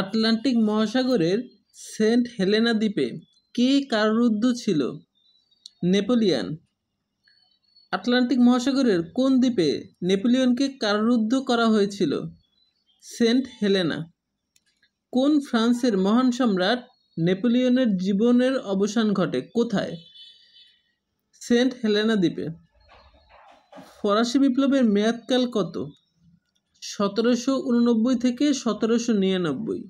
Atlantic মহাসাগরের Saint Helena দ্বীপে কে কারুদ্ধ ছিল নেপোলিয়ান আটলান্টিক মহাসাগরের কোন দ্বীপে নেপোলিয়নকে কারারুদ্ধ করা হয়েছিল সেন্ট হেলেনা কোন ফ্রান্সের মহান সম্রাট নেপোলিয়নের জীবনের অবসান ঘটে কোথায় সেন্ট হেলেনা দ্বীপে ফরাসি বিপ্লবের মেয়াদকাল কত সতেরোশো উননব্বই থেকে সতেরোশো নিরানব্বই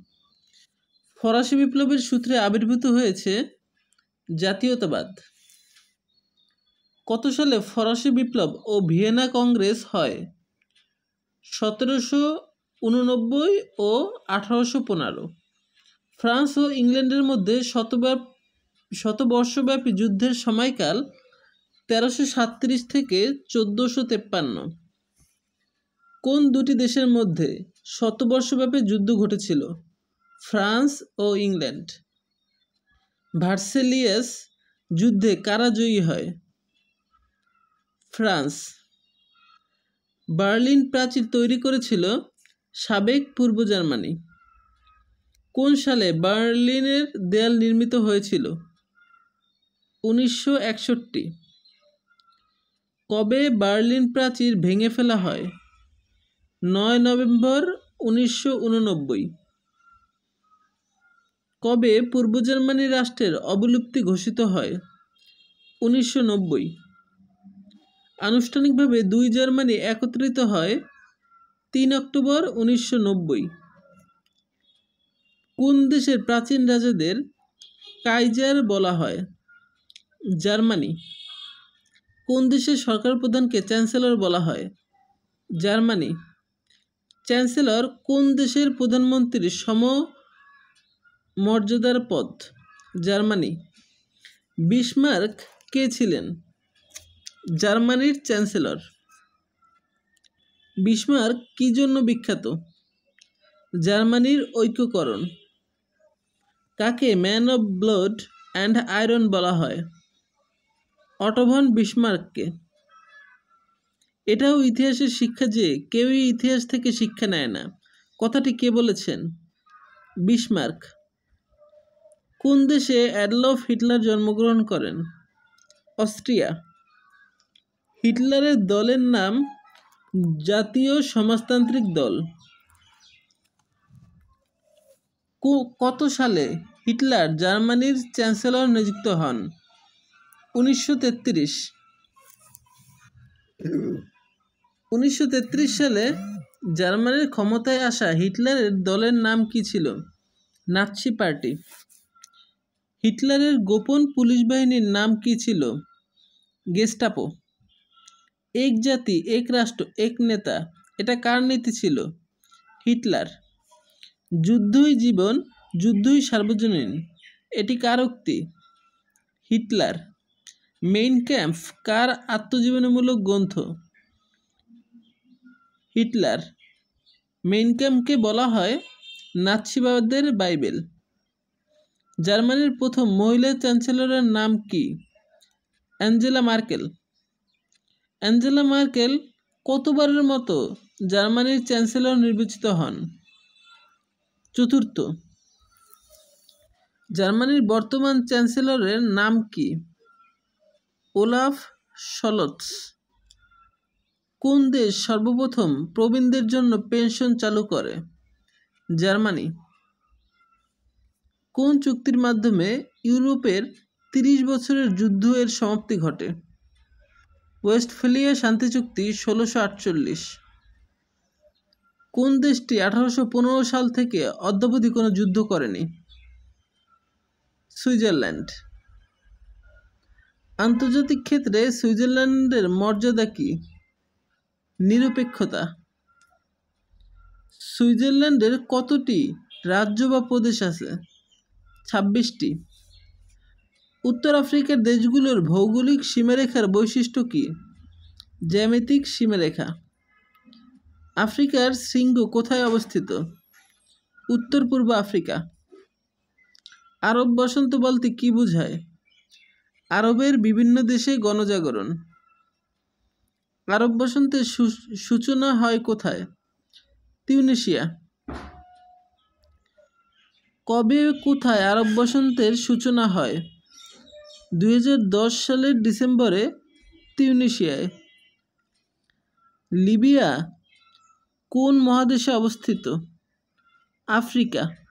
ফরাসি বিপ্লবের সূত্রে আবির্ভূত হয়েছে জাতীয়তাবাদ কত সালে ফরাসি বিপ্লব ও ভিয়েনা কংগ্রেস হয় সতেরোশো উননব্বই ও আঠারোশো পনেরো ফ্রান্স ও ইংল্যান্ডের মধ্যে শতব্যাপ শতবর্ষব্যাপী যুদ্ধের সময়কাল তেরোশো সাতত্রিশ থেকে চোদ্দোশো তেপ্পান্ন কোন দুটি দেশের মধ্যে শতবর্ষব্যাপী যুদ্ধ ঘটেছিল ফ্রান্স ও ইংল্যান্ড ভার্সেলিয়াস যুদ্ধে কারা জয়ী হয় ফ্রান্স বার্লিন প্রাচীর তৈরি করেছিল সাবেক পূর্ব জার্মানি কোন সালে বার্লিনের দেয়াল নির্মিত হয়েছিল উনিশশো কবে বার্লিন প্রাচীর ভেঙে ফেলা হয় নয় নভেম্বর উনিশশো কবে পূর্ব জার্মানি রাষ্ট্রের অবলুপ্তি ঘোষিত হয় উনিশশো আনুষ্ঠানিকভাবে দুই জার্মানি একত্রিত হয় তিন অক্টোবর উনিশশো কোন দেশের প্রাচীন রাজাদের কাইজার বলা হয় জার্মানি কোন দেশের সরকার প্রধানকে চ্যান্সেলর বলা হয় জার্মানি চ্যান্সেলর কোন দেশের প্রধানমন্ত্রীর সম মর্যাদার পদ জার্মানি বিসমার্ক কে ছিলেন জার্মানির চ্যান্সেলর বিসমার্ক কী জন্য বিখ্যাত জার্মানির ঐক্যকরণ কাকে man of blood and iron বলা হয় অটোভন বিসমার্ককে এটাও ইতিহাসের শিক্ষা যে কেউই ইতিহাস থেকে শিক্ষা নেয় না কথাটি কে বলেছেন বিসমার্ক কোন দেশে অ্যাডলফ হিটলার জন্মগ্রহণ করেন অস্ট্রিয়া হিটলারের দলের নাম জাতীয় সমাজতান্ত্রিক দল কত সালে হিটলার জার্মানির চ্যান্সেলর নিযুক্ত হন উনিশশো তেত্রিশ উনিশশো সালে জার্মানির ক্ষমতায় আসা হিটলারের দলের নাম কি ছিল নাৎসি পার্টি হিটলারের গোপন পুলিশ বাহিনীর নাম কি ছিল গেস্টাপো এক জাতি এক রাষ্ট্র এক নেতা এটা কার নীতি ছিল হিটলার যুদ্ধই জীবন যুদ্ধই সার্বজনীন এটি কার উক্তি হিটলার মেইন ক্যাম্প কার আত্মজীবনীমূলক গ্রন্থ হিটলার মেইনকামকে বলা হয় নাৎসিবাদের বাইবেল জার্মানির প্রথম মহিলা চ্যান্সেলরের নাম কি অ্যাঞ্জেলা মার্কেল অ্যাঞ্জেলা মার্কেল কতবারের মতো জার্মানির চ্যান্সেলর নির্বাচিত হন চতুর্থ জার্মানির বর্তমান চ্যান্সেলরের নাম কি ওলাফ সলটস কোন দেশ সর্বপ্রথম প্রবীণদের জন্য পেনশন চালু করে জার্মানি কোন চুক্তির মাধ্যমে ইউরোপের তিরিশ বছরের যুদ্ধ এর সমাপ্তি ঘটে ওয়েস্টফেলিয়া শান্তি চুক্তি ষোলোশো আটচল্লিশ কোন দেশটি আঠারোশো পনেরো সাল থেকে অদ্যাবধি কোনো যুদ্ধ করেনি সুইজারল্যান্ড আন্তর্জাতিক ক্ষেত্রে সুইজারল্যান্ডের মর্যাদা কী নিরপেক্ষতা সুইজারল্যান্ডের কতটি রাজ্য বা প্রদেশ আছে ছাব্বিশটি উত্তর আফ্রিকার দেশগুলোর ভৌগোলিক সীমারেখার বৈশিষ্ট্য কী জ্যামিতিক সীমারেখা আফ্রিকার শৃঙ্গ কোথায় অবস্থিত উত্তর পূর্ব আফ্রিকা আরব বসন্ত বলতে কী বোঝায় আরবের বিভিন্ন দেশে গণজাগরণ আরব বসন্তের সূচনা হয় কোথায় তিউনেশিয়া কবে কোথায় আরব বসন্তের সূচনা হয় দুই সালের ডিসেম্বরে তিউনেশিয়ায় লিবিয়া কোন মহাদেশে অবস্থিত আফ্রিকা